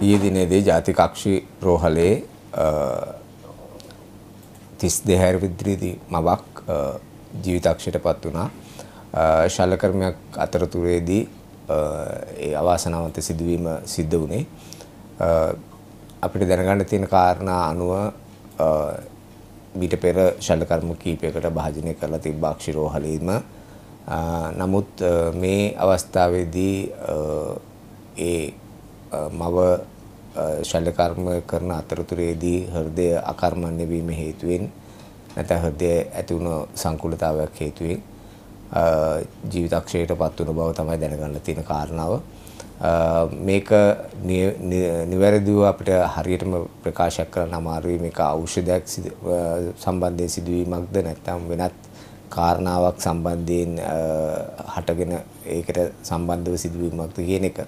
ඊයේ දිනේදී ජාතිකක්ෂි රෝහලේ 32 හැර විද්‍රීදී මවක් ජීවිතක්ෂයටපත් වුණා. ශල්‍යකර්මයක් අතරතුරේදී ඒ අවාසනාවන්ත සිදුවීම සිද්ධ වුණේ. අපිට දැනගන්න තියෙන කාරණා අනුව ඊට පෙර ශල්‍යකර්ම කීපයකට භාජනය කරලා තිබ්බ අක්ෂිරෝහලීම නමුත් මේ අවස්ථාවේදී ඒ මව ශල්‍යකර්ම කරන අතරතුරේදී හෘදය අකර්මණ්‍ය වීම හේතුවෙන් නැත්නම් හෘදය ඇති වුණු සංකූලතාවයක් හේතුවෙන් ජීවිතක්ෂයටපත් වුණ බව තමයි දැනගන්න තියෙන කාරණාව. මේක නිවැරදිව අපිට හරියටම ප්‍රකාශයක් කරන්න අමාරුයි මේක ඖෂධයක් සම්බන්ධයෙන් සිදුවීමක්ද නැත්නම් වෙනත් කාරණාවක් සම්බන්ධයෙන් හටගෙන ඒකට සම්බන්ධව සිදුවීමක්ද කියන එක.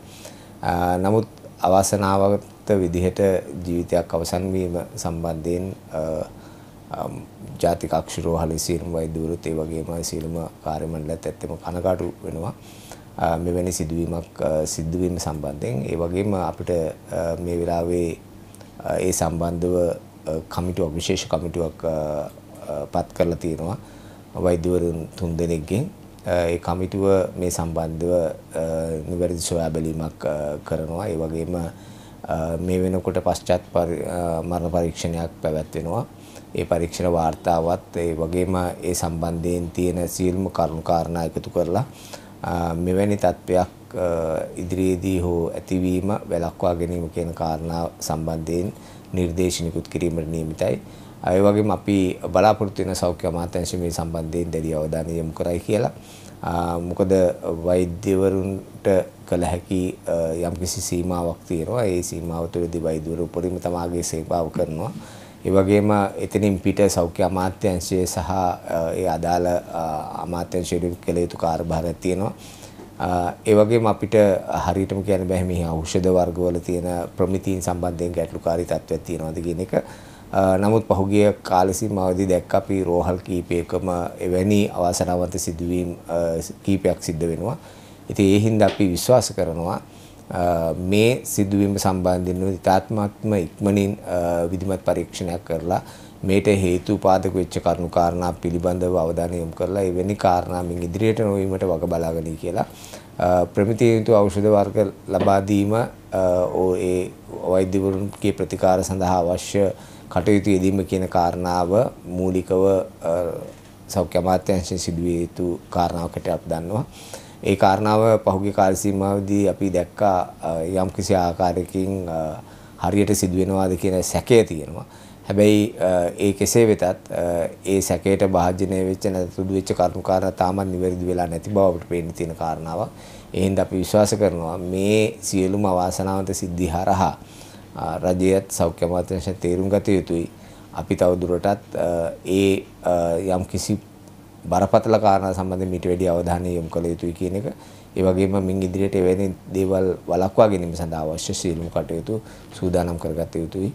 නමුත් අවාසනාවත විදිහට ජීවිතයක් අවසන් වීම සම්බන්ධයෙන් ජාතික අක්ෂරෝහලේ සියලුම වෛද්‍යවරුත් ඒ වගේම සියලුම කාර්යමණ්ඩලත් ඇත්තම කනගාටු වෙනවා. මෙවැනි සිදුවීමක් සිද්ධ වීම සම්බන්ධයෙන් ඒ වගේම අපිට මේ වෙලාවේ ඒ සම්බන්ධව කමිටුවක් විශේෂ කමිටුවක් පත් කරලා තියෙනවා වෛද්‍යවරුන් තුන් දෙනෙක්ගෙන් ඒ කමිටුව මේ සම්බන්ධව නිවැරදි සොයා බැලීමක් කරනවා. ඒ වගේම මේ වෙනකොට පශ්චාත් මරණ පරීක්ෂණයක් පැවැත්වෙනවා. ඒ පරීක්ෂණ වාර්තාවත් ඒ වගේම ඒ සම්බන්ධයෙන් තියෙන සියලුම කරුණු කාරණා එකතු කරලා මෙවැනි තත්ත්වයක් ඉදිරියේදී හෝ ඇතිවීම වැළක්වා ගැනීම කියන කාරණාව සම්බන්ධයෙන් නිර්දේශ නිකුත් කිරීමට නියමිතයි. ඒ වගේම අපි බලාපොරොත්තු වෙන සෞඛ්‍ය අමාත්‍යාංශය මේ සම්බන්ධයෙන් දැඩි අවධානය යොමු කරයි කියලා. මොකද වෛද්‍යවරුන්ට කළ හැකි යම්කිසි සීමාවක් තියෙනවා. ඒ සීමාව තුළදී වෛද්‍යවරු උපරිම තමාගේ සේවාව කරනවා. ඒ වගේම එතනින් පිට සෞඛ්‍ය අමාත්‍යාංශයේ සහ ඒ අදාළ අමාත්‍යාංශයේ කළ යුතු කාර්යභාරයක් තියෙනවා. ඒ වගේම අපිට හරියටම කියන්න බෑ මේ ඖෂධ වර්ගවල තියෙන ප්‍රමිතීන් සම්බන්ධයෙන් ගැටලුකාරී තත්ත්වයක් තියෙනවාද කියන එක. නමුත් පහුගිය කාල සීමාවදී දැක්ක අපි රෝහල් කීපයකම එවැනි අවාසනාවන්ත සිදුවීම් කීපයක් සිද්ධ වෙනවා. ඉතින් ඒ හින්දා අපි විශ්වාස කරනවා මේ සිදුවීම සම්බන්ධයෙන් විතාත්මත්ම ඉක්මනින් විධිමත් පරීක්ෂණයක් කරලා මේට හේතු පාදක වෙච්ච කරුණු කාරණා පිළිබඳව අවධානය යොමු කරලා එවැනි කාරණා මින් ඉදිරියට නොවීමට වග බලාගනී කියලා ප්‍රමිතිය යුතු ඖෂධ වර්ග ලබා දීම ඒ වෛද්‍යවරුන්ගේ ප්‍රතිකාර සඳහා අවශ්‍ය කටයුතු යෙදීම කියන කාරණාව මූලිකව සෞඛ්‍ය අමාත්‍යාංශයෙන් සිදුවිය යුතු කාරණාවකට අපි දන්නවා. ඒ කාරණාව පහුගිය කාල සීමාවේදී අපි දැක්කා යම් කිසි ආකාරයකින් හරියට සිදුවෙනවාද කියන සැකය තියෙනවා. හැබැයි ඒ කෙසේ වෙතත් ඒ සැකයට භාජනය වෙච්ච නැතුදු වෙච්ච කරුණු කාරණා තාමත් නිවැරදි වෙලා නැති බව අපිට පේන්න තියෙන කාරණාවක්. එහෙනම් අපි විශ්වාස කරනවා මේ සියලුම අවාසනාවන්ත සිද්ධි හරහා රජයත් සෞඛ්‍ය අමාත්‍යාංශය තේරුම් ගත යුතුයි. අපි තවදුරටත් ඒ යම් කිසි බරපතල කාරණා සම්බන්ධයෙන් මීට වැඩි අවධානය යොමු කළ යුතුයි කියන එක ඒ වගේම මින් ඉදිරියට එවැනි දේවල් වළක්වා ගැනීම සඳහා අවශ්‍ය සියලුම කටයුතු සූදානම් කරගත යුතුයි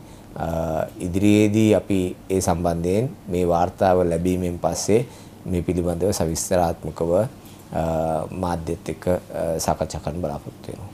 ඉදිරියේදී අපි ඒ සම්බන්ධයෙන් මේ වාර්තාව ලැබීමෙන් පස්සේ මේ පිළිබඳව සවිස්තරාත්මකව මාධ්‍යත් එක්ක සාකච්ඡා කරන්න බලාපොරොත්තු වෙනවා.